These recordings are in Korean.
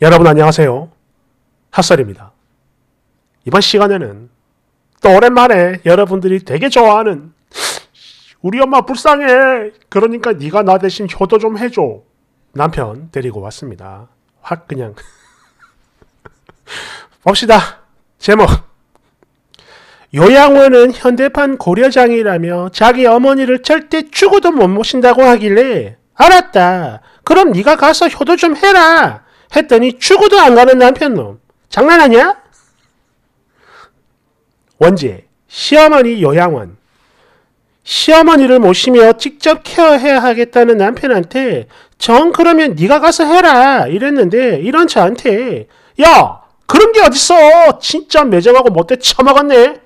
여러분 안녕하세요. 핫설입니다. 이번 시간에는 또 오랜만에 여러분들이 되게 좋아하는 우리 엄마 불쌍해. 그러니까 네가 나 대신 효도 좀 해줘. 남편 데리고 왔습니다. 확 그냥 봅시다. 제목 요양원은 현대판 고려장이라며 자기 어머니를 절대 죽어도 못 모신다고 하길래 알았다. 그럼 네가 가서 효도 좀 해라. 했더니 죽어도 안 가는 남편놈. 장난하냐? 원제, 시어머니 요양원. 시어머니를 모시며 직접 케어해야 하겠다는 남편한테 정 그러면 네가 가서 해라 이랬는데 이런 저한테 야 그런 게 어딨어 진짜 매정하고 못돼 처먹었네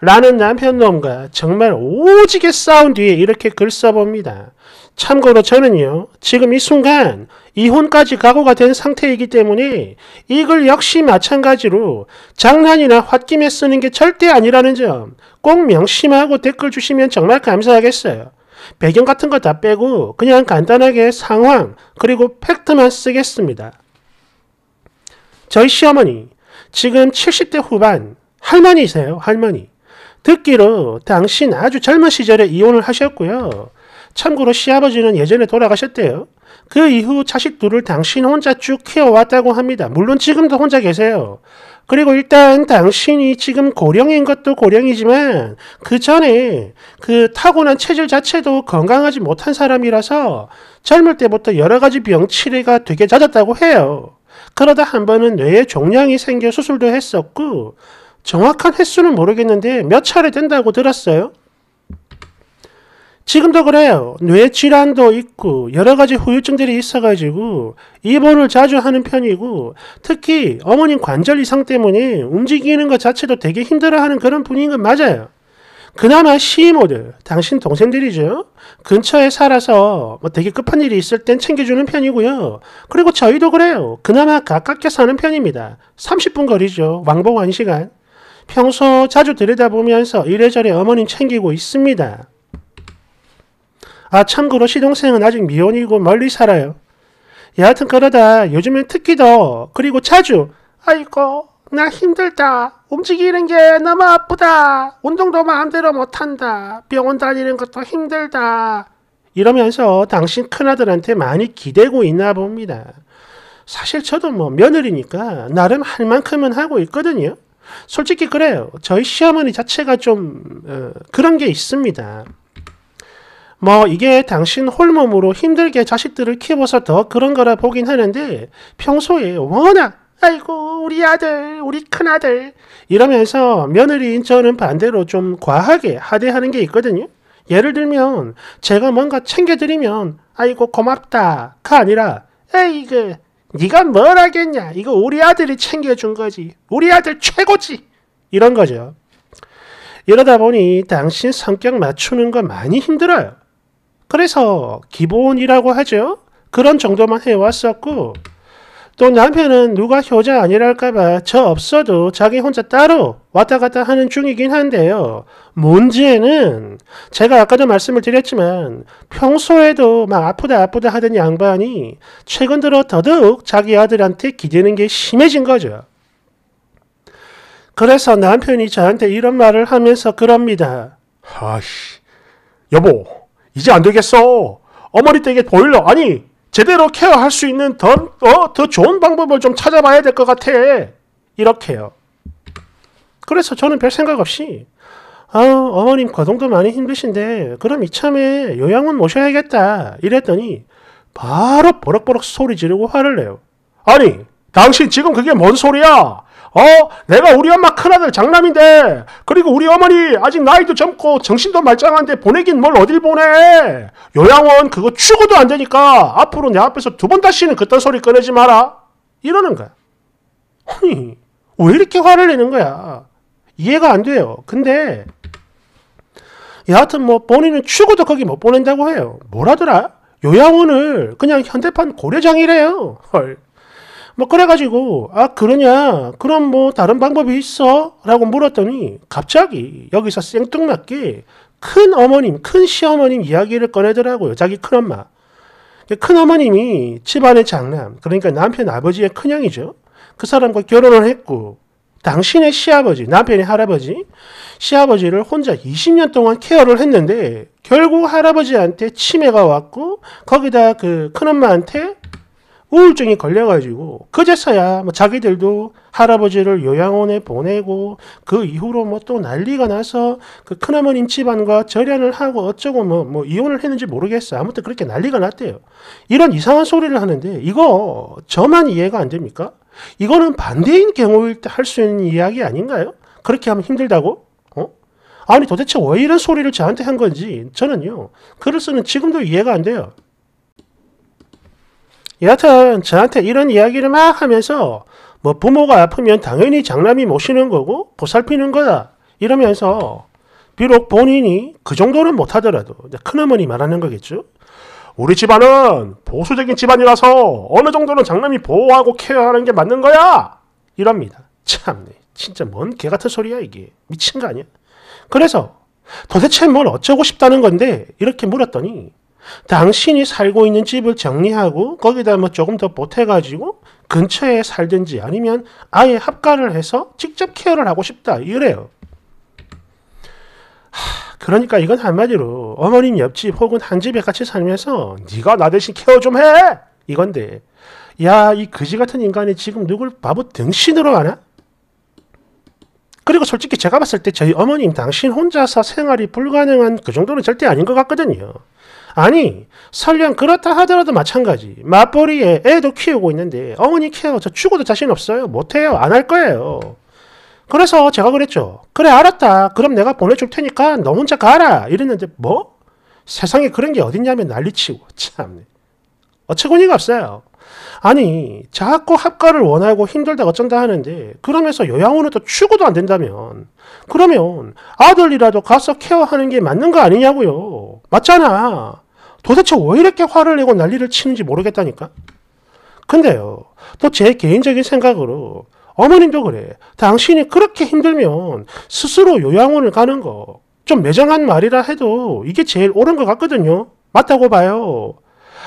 라는 남편놈과 정말 오지게 싸운 뒤에 이렇게 글 써봅니다. 참고로 저는요, 지금 이 순간 이혼까지 각오가 된 상태이기 때문에 이걸 역시 마찬가지로 장난이나 홧김에 쓰는 게 절대 아니라는 점 꼭 명심하고 댓글 주시면 정말 감사하겠어요. 배경 같은 거 다 빼고 그냥 간단하게 상황 그리고 팩트만 쓰겠습니다. 저희 시어머니 지금 70대 후반 할머니세요 할머니 듣기로 당신 아주 젊은 시절에 이혼을 하셨고요 참고로 시아버지는 예전에 돌아가셨대요. 그 이후 자식 둘을 당신 혼자 쭉 키워왔다고 합니다. 물론 지금도 혼자 계세요. 그리고 일단 당신이 지금 고령인 것도 고령이지만 그 전에 그 타고난 체질 자체도 건강하지 못한 사람이라서 젊을 때부터 여러 가지 병 치레가 되게 잦았다고 해요. 그러다 한 번은 뇌에 종양이 생겨 수술도 했었고 정확한 횟수는 모르겠는데 몇 차례 된다고 들었어요. 지금도 그래요. 뇌질환도 있고 여러 가지 후유증들이 있어가지고 입원을 자주 하는 편이고 특히 어머님 관절 이상 때문에 움직이는 것 자체도 되게 힘들어하는 그런 분인 건 맞아요. 그나마 시모들 당신 동생들이죠. 근처에 살아서 뭐 되게 급한 일이 있을 땐 챙겨주는 편이고요. 그리고 저희도 그래요. 그나마 가깝게 사는 편입니다. 30분 거리죠. 왕복 1시간. 평소 자주 들여다보면서 이래저래 어머님 챙기고 있습니다. 아 참고로 시동생은 아직 미혼이고 멀리 살아요. 예, 여하튼 그러다 요즘엔 특히 더 그리고 자주 아이고 나 힘들다 움직이는 게 너무 아프다 운동도 마음대로 못한다 병원 다니는 것도 힘들다 이러면서 당신 큰아들한테 많이 기대고 있나 봅니다. 사실 저도 뭐 며느리니까 나름 할 만큼은 하고 있거든요. 솔직히 그래요. 저희 시어머니 자체가 좀 어, 그런 게 있습니다. 뭐 이게 당신 홀몸으로 힘들게 자식들을 키워서 더 그런 거라 보긴 하는데 평소에 워낙 아이고 우리 아들 우리 큰아들 이러면서 며느리인 저는 반대로 좀 과하게 하대하는 게 있거든요. 예를 들면 제가 뭔가 챙겨드리면 아이고 고맙다가 아니라 에이 그 네가 뭘 하겠냐 이거 우리 아들이 챙겨준 거지 우리 아들 최고지 이런 거죠. 이러다 보니 당신 성격 맞추는 거 많이 힘들어요. 그래서 기본이라고 하죠. 그런 정도만 해왔었고 또 남편은 누가 효자 아니랄까봐 저 없어도 자기 혼자 따로 왔다 갔다 하는 중이긴 한데요. 문제는 제가 아까도 말씀을 드렸지만 평소에도 막 아프다 아프다 하던 양반이 최근 들어 더더욱 자기 아들한테 기대는 게 심해진 거죠. 그래서 남편이 저한테 이런 말을 하면서 그럽니다. 아씨, 여보, 이제 안 되겠어. 어머니 댁에 보일러 아니 제대로 케어할 수 있는 더, 어, 더 좋은 방법을 좀 찾아봐야 될 것 같아. 이렇게요. 그래서 저는 별 생각 없이 아 어머님 거동도 그 많이 힘드신데 그럼 이참에 요양원 모셔야겠다 이랬더니 바로 버럭버럭 소리 지르고 화를 내요. 아니 당신 지금 그게 뭔 소리야? 어? 내가 우리 엄마 큰아들 장남인데 그리고 우리 어머니 아직 나이도 젊고 정신도 말짱한데 보내긴 뭘 어딜 보내. 요양원 그거 추구도 안 되니까 앞으로 내 앞에서 두 번 다시는 그딴 소리 꺼내지 마라. 이러는 거야. 아니 왜 이렇게 화를 내는 거야. 이해가 안 돼요. 근데 여하튼 뭐 본인은 추구도 거기 못 보낸다고 해요. 뭐라더라? 요양원을 그냥 현대판 고려장이래요. 헐. 뭐 그래가지고 아 그러냐 그럼 뭐 다른 방법이 있어? 라고 물었더니 갑자기 여기서 생뚱맞게 큰 어머님 큰 시어머님 이야기를 꺼내더라고요 자기 큰엄마 큰 어머님이 집안의 장남 그러니까 남편 아버지의 큰형이죠 그 사람과 결혼을 했고 당신의 시아버지 남편의 할아버지 시아버지를 혼자 20년 동안 케어를 했는데 결국 할아버지한테 치매가 왔고 거기다 그 큰엄마한테 우울증이 걸려가지고 그제서야 뭐 자기들도 할아버지를 요양원에 보내고 그 이후로 뭐 또 난리가 나서 그 큰어머님 집안과 절연을 하고 어쩌고 뭐, 뭐 이혼을 했는지 모르겠어 요 아무튼 그렇게 난리가 났대요 이런 이상한 소리를 하는데 이거 저만 이해가 안 됩니까? 이거는 반대인 경우일 때 할 수 있는 이야기 아닌가요? 그렇게 하면 힘들다고? 어? 아니 도대체 왜 이런 소리를 저한테 한 건지 저는요 글을 쓰는 지금도 이해가 안 돼요 여하튼 저한테 이런 이야기를 막 하면서 뭐 부모가 아프면 당연히 장남이 모시는 거고 보살피는 거다 이러면서 비록 본인이 그 정도는 못하더라도 큰어머니 말하는 거겠죠. 우리 집안은 보수적인 집안이라서 어느 정도는 장남이 보호하고 케어하는 게 맞는 거야. 이럽니다. 참, 네. 진짜 뭔 개 같은 소리야 이게. 미친 거 아니야? 그래서 도대체 뭘 어쩌고 싶다는 건데 이렇게 물었더니 당신이 살고 있는 집을 정리하고 거기다 뭐 조금 더 보태가지고 근처에 살든지 아니면 아예 합가를 해서 직접 케어를 하고 싶다 이래요. 하, 그러니까 이건 한마디로 어머님 옆집 혹은 한 집에 같이 살면서 네가 나 대신 케어 좀 해! 이건데 야이 그지 같은 인간이 지금 누굴 바보 등신으로 하나? 그리고 솔직히 제가 봤을 때 저희 어머님 당신 혼자서 생활이 불가능한 그 정도는 절대 아닌 것 같거든요. 아니, 설령 그렇다 하더라도 마찬가지. 맞벌이에 애도 키우고 있는데 어머니 키워서 죽어도 자신 없어요. 못해요. 안 할 거예요. 그래서 제가 그랬죠. 그래 알았다. 그럼 내가 보내줄 테니까 너 혼자 가라. 이랬는데 뭐? 세상에 그런 게 어딨냐면 난리치고 참. 어처구니가 없어요. 아니 자꾸 합가를 원하고 힘들다 어쩐다 하는데 그러면서 요양원은 또 추구도 안 된다면 그러면 아들이라도 가서 케어하는 게 맞는 거 아니냐고요. 맞잖아. 도대체 왜 이렇게 화를 내고 난리를 치는지 모르겠다니까? 근데요, 또 제 개인적인 생각으로 어머님도 그래. 당신이 그렇게 힘들면 스스로 요양원을 가는 거. 좀 매정한 말이라 해도 이게 제일 옳은 것 같거든요. 맞다고 봐요.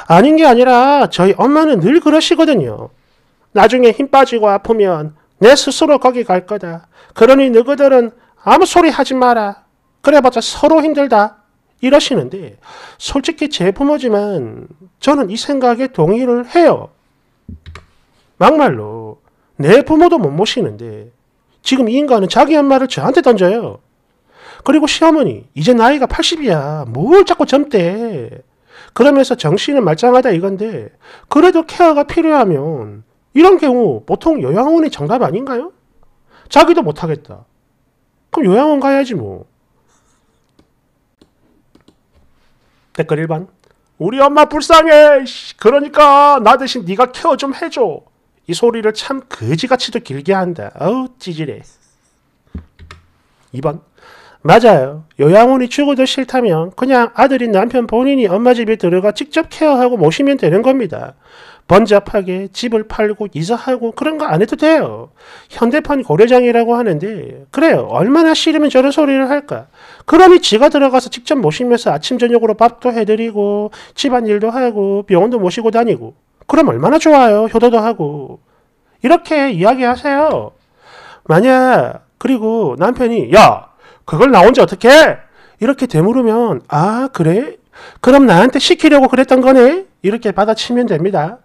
아닌 게 아니라 저희 엄마는 늘 그러시거든요. 나중에 힘 빠지고 아프면 내 스스로 거기 갈 거다. 그러니 너희들은 아무 소리 하지 마라. 그래봤자 서로 힘들다. 이러시는데 솔직히 제 부모지만 저는 이 생각에 동의를 해요. 막말로 내 부모도 못 모시는데 지금 이 인간은 자기 엄마를 저한테 던져요. 그리고 시어머니 이제 나이가 80이야. 뭘 자꾸 젊대. 그러면서 정신은 말짱하다 이건데 그래도 케어가 필요하면 이런 경우 보통 요양원이 정답 아닌가요? 자기도 못하겠다. 그럼 요양원 가야지 뭐. 댓글 1번 우리 엄마 불쌍해 그러니까 나 대신 네가 케어 좀 해줘 이 소리를 참 거지같이도 길게 한다 아우 찌질해 2번 맞아요. 요양원이 죽어도 싫다면 그냥 아들인 남편 본인이 엄마 집에 들어가 직접 케어하고 모시면 되는 겁니다. 번잡하게 집을 팔고 이사하고 그런 거 안 해도 돼요. 현대판 고려장이라고 하는데 그래요. 얼마나 싫으면 저런 소리를 할까. 그러니 지가 들어가서 직접 모시면서 아침 저녁으로 밥도 해드리고 집안일도 하고 병원도 모시고 다니고 그럼 얼마나 좋아요. 효도도 하고 이렇게 이야기하세요. 만약 그리고 남편이 야 그걸 나 혼자 어떻게 해? 이렇게 되물으면 아 그래? 그럼 나한테 시키려고 그랬던 거네? 이렇게 받아치면 됩니다.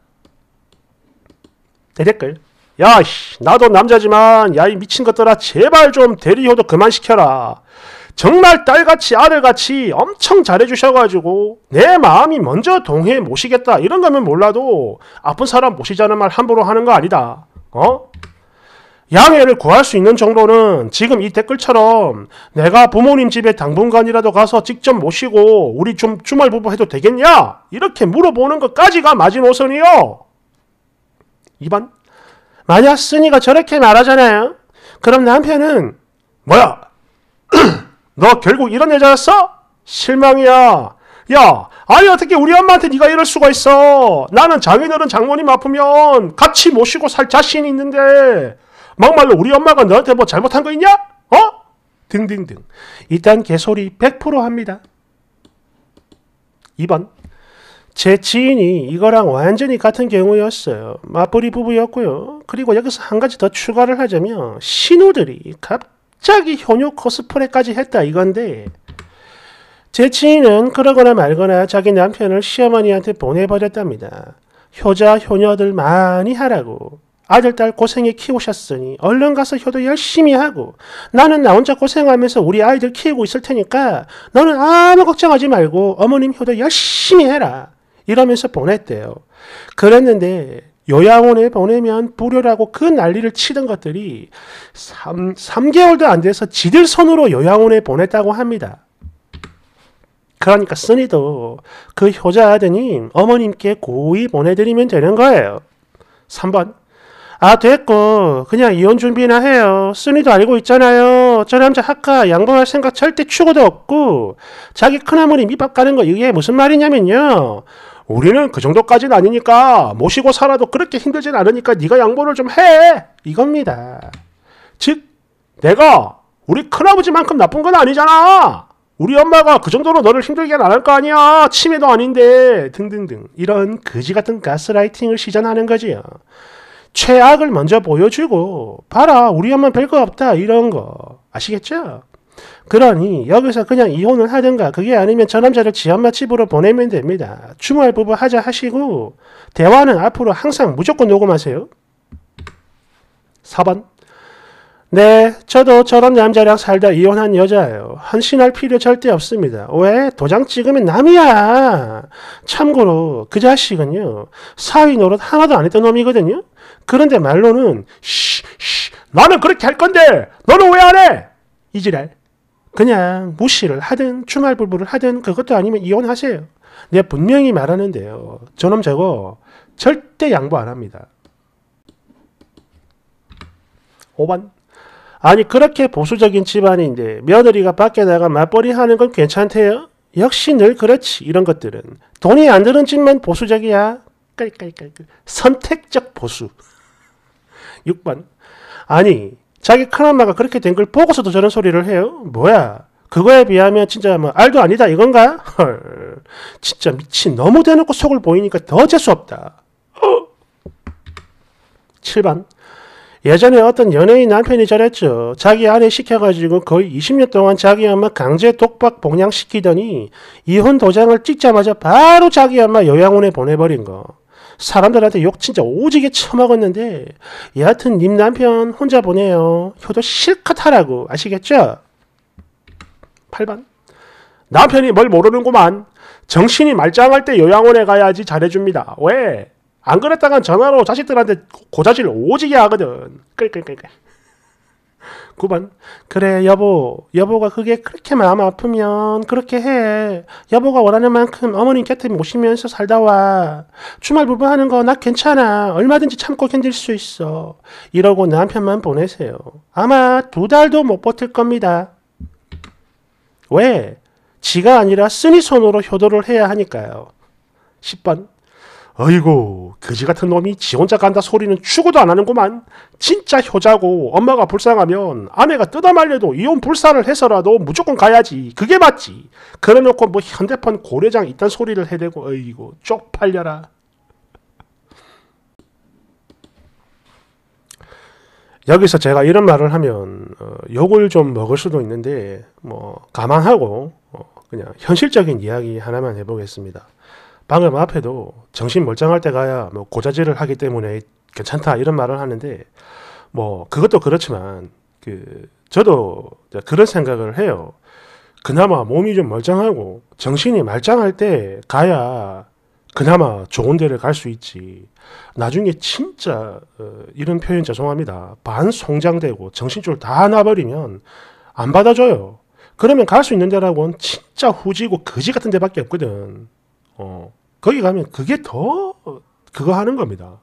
대댓글 야씨 나도 남자지만 야이 미친 것들아 제발 좀 대리효도 그만시켜라. 정말 딸같이 아들같이 엄청 잘해주셔가지고 내 마음이 먼저 동해 모시겠다 이런 거면 몰라도 아픈 사람 모시자는 말 함부로 하는 거 아니다. 어? 양해를 구할 수 있는 정도는 지금 이 댓글처럼 내가 부모님 집에 당분간이라도 가서 직접 모시고 우리 좀 주말 부부 해도 되겠냐? 이렇게 물어보는 것까지가 마지노선이요. 2번. 만약 순이가 저렇게 말하잖아요. 그럼 남편은 뭐야? 너 결국 이런 여자였어? 실망이야. 야, 아니 어떻게 우리 엄마한테 네가 이럴 수가 있어? 나는 장인어른 장모님 아프면 같이 모시고 살 자신이 있는데 막말로 우리 엄마가 너한테 뭐 잘못한 거 있냐? 어? 등등등. 일단 개소리 100% 합니다. 2번. 제 지인이 이거랑 완전히 같은 경우였어요. 맞벌이 부부였고요. 그리고 여기서 한 가지 더 추가를 하자면 신우들이 갑자기 효녀 코스프레까지 했다 이건데 제 지인은 그러거나 말거나 자기 남편을 시어머니한테 보내버렸답니다. 효자 효녀들 많이 하라고 아들 딸 고생해 키우셨으니 얼른 가서 효도 열심히 하고 나는 나 혼자 고생하면서 우리 아이들 키우고 있을 테니까 너는 아무 걱정하지 말고 어머님 효도 열심히 해라. 이러면서 보냈대요. 그랬는데 요양원에 보내면 불효라고 그 난리를 치던 것들이 3, 3개월도 안 돼서 지들 손으로 요양원에 보냈다고 합니다. 그러니까 쓰니도 그 효자 아드님 어머님께 고의 보내드리면 되는 거예요. 3번 아 됐고 그냥 이혼 준비나 해요. 쓰니도 알고 있잖아요. 저 남자 학과 양보할 생각 절대 추구도 없고 자기 큰아머니 밑밥 가는 거 이게 무슨 말이냐면요. 우리는 그 정도까지는 아니니까 모시고 살아도 그렇게 힘들진 않으니까 네가 양보를 좀 해. 이겁니다. 즉 내가 우리 큰아버지만큼 나쁜 건 아니잖아. 우리 엄마가 그 정도로 너를 힘들게 안할 거 아니야. 치매도 아닌데 등등등 이런 거지 같은 가스라이팅을 시전하는 거지요. 최악을 먼저 보여주고 봐라 우리 엄마 별거 없다 이런 거 아시겠죠? 그러니 여기서 그냥 이혼을 하든가 그게 아니면 저 남자를 지 엄마 집으로 보내면 됩니다. 주말 부부 하자 하시고 대화는 앞으로 항상 무조건 녹음하세요. 4번 네, 저도 저런 남자랑 살다 이혼한 여자예요. 헌신할 필요 절대 없습니다. 왜? 도장 찍으면 남이야. 참고로 그 자식은요. 사위 노릇 하나도 안 했던 놈이거든요. 그런데 말로는 쉬, 쉬, 나는 그렇게 할 건데 너는 왜 안 해? 이지랄. 그냥 무시를 하든 주말불부를 하든 그것도 아니면 이혼하세요. 내가 분명히 말하는데요. 저놈 저거 절대 양보 안 합니다. 5번 아니 그렇게 보수적인 집안인데 며느리가 밖에 나가 맞벌이 하는 건 괜찮대요? 역시 늘 그렇지 이런 것들은 돈이 안 드는 집만 보수적이야. 깔깔깔 선택적 보수. 6번 아니 자기 큰엄마가 그렇게 된 걸 보고서도 저런 소리를 해요? 뭐야? 그거에 비하면 진짜 뭐 알도 아니다 이건가? 헐, 진짜 미친 너무 대놓고 속을 보이니까 더 재수없다. 7번 예전에 어떤 연예인 남편이 저랬죠. 자기 아내 시켜가지고 거의 20년 동안 자기 엄마 강제 독박 봉양시키더니 이혼 도장을 찍자마자 바로 자기 엄마 요양원에 보내버린 거. 사람들한테 욕 진짜 오지게 처먹었는데 여하튼 님 남편 혼자 보내요. 효도 실컷 하라고 아시겠죠? 8번 남편이 뭘 모르는구만. 정신이 말짱할 때 요양원에 가야지 잘해줍니다. 왜? 안 그랬다간 전화로 자식들한테 고자질 오지게 하거든. 끌끌끌끌. 9번 그래 여보 여보가 그게 그렇게 마음 아프면 그렇게 해 여보가 원하는 만큼 어머니 곁에 모시면서 살다 와 주말 부부하는 거 나 괜찮아 얼마든지 참고 견딜 수 있어 이러고 남편만 보내세요 아마 두 달도 못 버틸 겁니다 왜? 지가 아니라 쓰니 손으로 효도를 해야 하니까요 10번 어이구 그지 같은 놈이 지 혼자 간다 소리는 추고도 안 하는구만. 진짜 효자고 엄마가 불쌍하면 아내가 뜯어 말려도 이혼 불사를 해서라도 무조건 가야지. 그게 맞지. 그래놓고 뭐 현대판 고래장 있딴 소리를 해대고 어이구 쪽팔려라. 여기서 제가 이런 말을 하면 어, 욕을 좀 먹을 수도 있는데 뭐 감안하고 어, 그냥 현실적인 이야기 하나만 해보겠습니다. 방금 앞에도 정신 멀쩡할 때 가야 뭐 고자질을 하기 때문에 괜찮다 이런 말을 하는데 뭐 그것도 그렇지만 그 저도 그런 생각을 해요. 그나마 몸이 좀 멀쩡하고 정신이 말짱할 때 가야 그나마 좋은 데를 갈 수 있지. 나중에 진짜 어, 이런 표현 죄송합니다. 반송장되고 정신줄 다 나버리면 안 받아줘요. 그러면 갈 수 있는 데라고는 진짜 후지고 거지 같은 데밖에 없거든. 어. 거기 가면 그게 더 그거 하는 겁니다.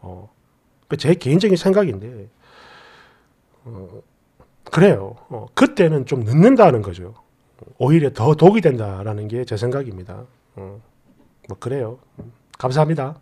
어. 그러니까 제 개인적인 생각인데, 어, 그래요. 어, 그때는 좀 늦는다는 거죠. 오히려 더 독이 된다라는 게 제 생각입니다. 어, 뭐, 그래요. 음, 감사합니다.